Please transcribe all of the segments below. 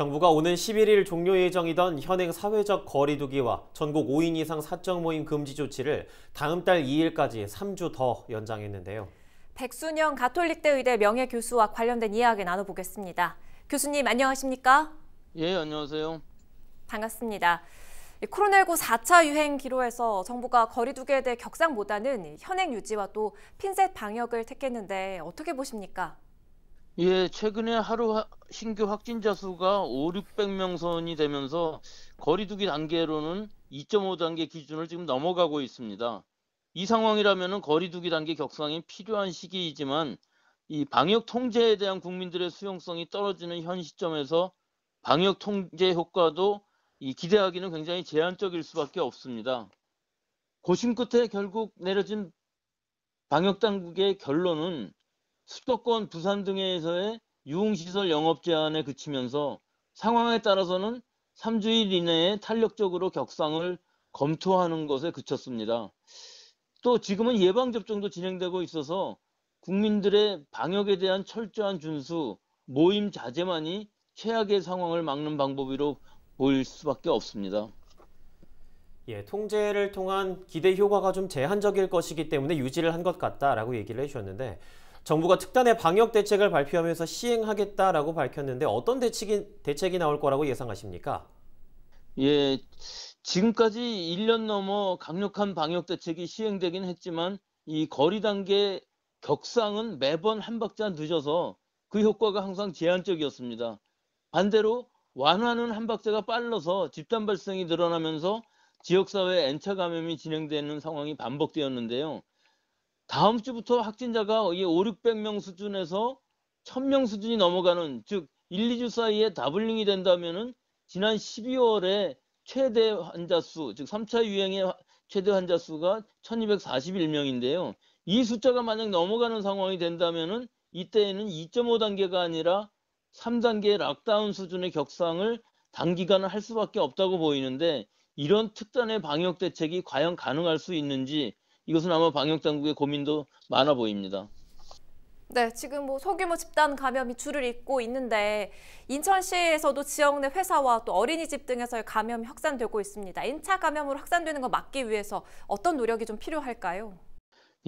정부가 오는 11일 종료 예정이던 현행 사회적 거리두기와 전국 5인 이상 사적 모임 금지 조치를 다음 달 2일까지 3주 더 연장했는데요. 백순영 가톨릭대 의대 명예 교수와 관련된 이야기 나눠보겠습니다. 교수님 안녕하십니까? 예, 안녕하세요. 반갑습니다. 코로나19 4차 유행 기로에서 정부가 거리두기에 대해 격상보다는 현행 유지와 또 핀셋 방역을 택했는데 어떻게 보십니까? 예, 최근에 하루 하, 신규 확진자 수가 5, 600명 선이 되면서 거리두기 단계로는 2.5 단계 기준을 지금 넘어가고 있습니다. 이 상황이라면 거리두기 단계 격상이 필요한 시기이지만 이 방역 통제에 대한 국민들의 수용성이 떨어지는 현 시점에서 방역 통제 효과도 이 기대하기는 굉장히 제한적일 수밖에 없습니다. 고심 끝에 결국 내려진 방역 당국의 결론은 수도권 부산 등에서의 유흥시설 영업 제한에 그치면서 상황에 따라서는 3주일 이내에 탄력적으로 격상을 검토하는 것에 그쳤습니다. 또 지금은 예방접종도 진행되고 있어서 국민들의 방역에 대한 철저한 준수, 모임 자제만이 최악의 상황을 막는 방법으로 보일 수밖에 없습니다. 예, 통제를 통한 기대 효과가 좀 제한적일 것이기 때문에 유지를 한 것 같다라고 얘기를 해주셨는데 정부가 특단의 방역 대책을 발표하면서 시행하겠다라고 밝혔는데 어떤 대책이, 대책이 나올 거라고 예상하십니까? 예, 지금까지 1년 넘어 강력한 방역 대책이 시행되긴 했지만 이 거리 단계 격상은 매번 한 박자 늦어서 그 효과가 항상 제한적이었습니다. 반대로 완화는 한 박자가 빨라서 집단 발생이 늘어나면서 지역사회 N차 감염이 진행되는 상황이 반복되었는데요. 다음 주부터 확진자가 5, 600명 수준에서 1000명 수준이 넘어가는 즉 1, 2주 사이에 다블링이 된다면 지난 12월에 최대 환자 수, 즉 3차 유행의 최대 환자 수가 1241명인데요. 이 숫자가 만약 넘어가는 상황이 된다면 이때에는 2.5단계가 아니라 3단계 락다운 수준의 격상을 단기간은 할 수밖에 없다고 보이는데 이런 특단의 방역 대책이 과연 가능할 수 있는지 이것은 아마 방역 당국의 고민도 많아 보입니다. 네, 지금 뭐 소규모 집단 감염이 줄을 잇고 있는데 인천시에서도 지역 내 회사와 또 어린이집 등에서의 감염이 확산되고 있습니다. 인차 감염으로 확산되는 걸 막기 위해서 어떤 노력이 좀 필요할까요?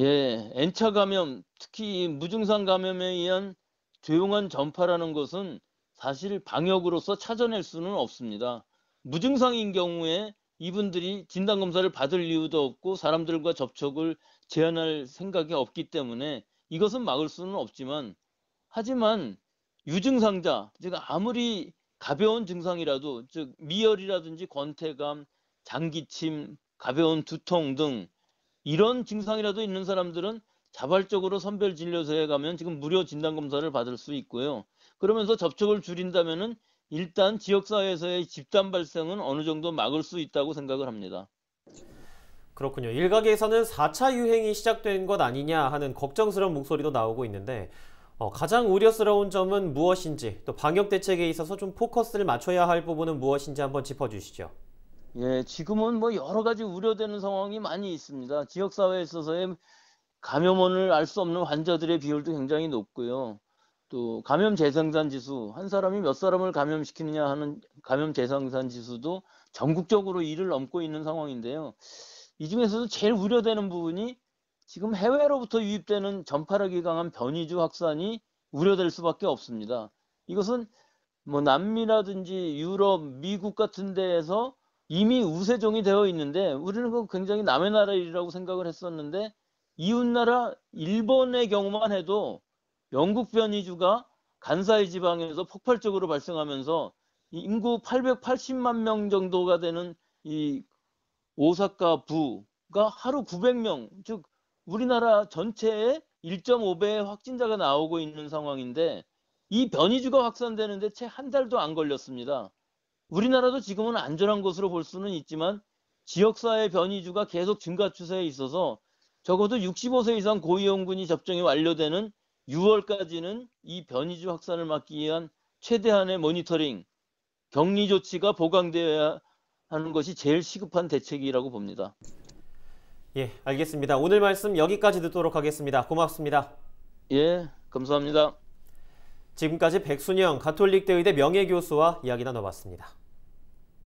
예, N차 감염, 특히 무증상 감염에 의한 조용한 전파라는 것은 사실 방역으로서 찾아낼 수는 없습니다. 무증상인 경우에 이분들이 진단 검사를 받을 이유도 없고 사람들과 접촉을 제한할 생각이 없기 때문에 이것은 막을 수는 없지만 하지만 유증상자 즉 아무리 가벼운 증상이라도 즉 미열이라든지 권태감, 장기침, 가벼운 두통 등 이런 증상이라도 있는 사람들은 자발적으로 선별진료소에 가면 지금 무료 진단검사를 받을 수 있고요. 그러면서 접촉을 줄인다면은 일단 지역사회에서의 집단 발생은 어느 정도 막을 수 있다고 생각을 합니다. 그렇군요. 일각에서는 4차 유행이 시작된 것 아니냐 하는 걱정스러운 목소리도 나오고 있는데 어, 가장 우려스러운 점은 무엇인지 또 방역 대책에 있어서 좀 포커스를 맞춰야 할 부분은 무엇인지 한번 짚어주시죠. 예, 지금은 뭐 여러 가지 우려되는 상황이 많이 있습니다. 지역사회에 있어서의 감염원을 알 수 없는 환자들의 비율도 굉장히 높고요. 또 감염 재생산 지수 한 사람이 몇 사람을 감염시키느냐 하는 감염 재생산 지수도 전국적으로 이를 넘고 있는 상황인데요. 이 중에서도 제일 우려되는 부분이 지금 해외로부터 유입되는 전파력이 강한 변이주 확산이 우려될 수밖에 없습니다. 이것은 뭐 남미라든지 유럽, 미국 같은 데에서 이미 우세종이 되어 있는데 우리는 그 굉장히 남의 나라 일이라고 생각을 했었는데 이웃 나라 일본의 경우만 해도 영국 변이주가 간사이 지방에서 폭발적으로 발생하면서 인구 880만 명 정도가 되는 이 오사카 부가 하루 900명, 즉 우리나라 전체의 1.5배의 확진자가 나오고 있는 상황인데 이 변이주가 확산되는데 채 한 달도 안 걸렸습니다. 우리나라도 지금은 안전한 것으로 볼 수는 있지만 지역사회 변이주가 계속 증가 추세에 있어서 적어도 65세 이상 고위험군이 접종이 완료되는 6월까지는 이 변이주 확산을 막기 위한 최대한의 모니터링, 격리 조치가 보강되어야 하는 것이 제일 시급한 대책이라고 봅니다. 예, 알겠습니다. 오늘 말씀 여기까지 듣도록 하겠습니다. 고맙습니다. 예, 감사합니다. 지금까지 백순영 가톨릭대의대 명예교수와 이야기 나눠봤습니다.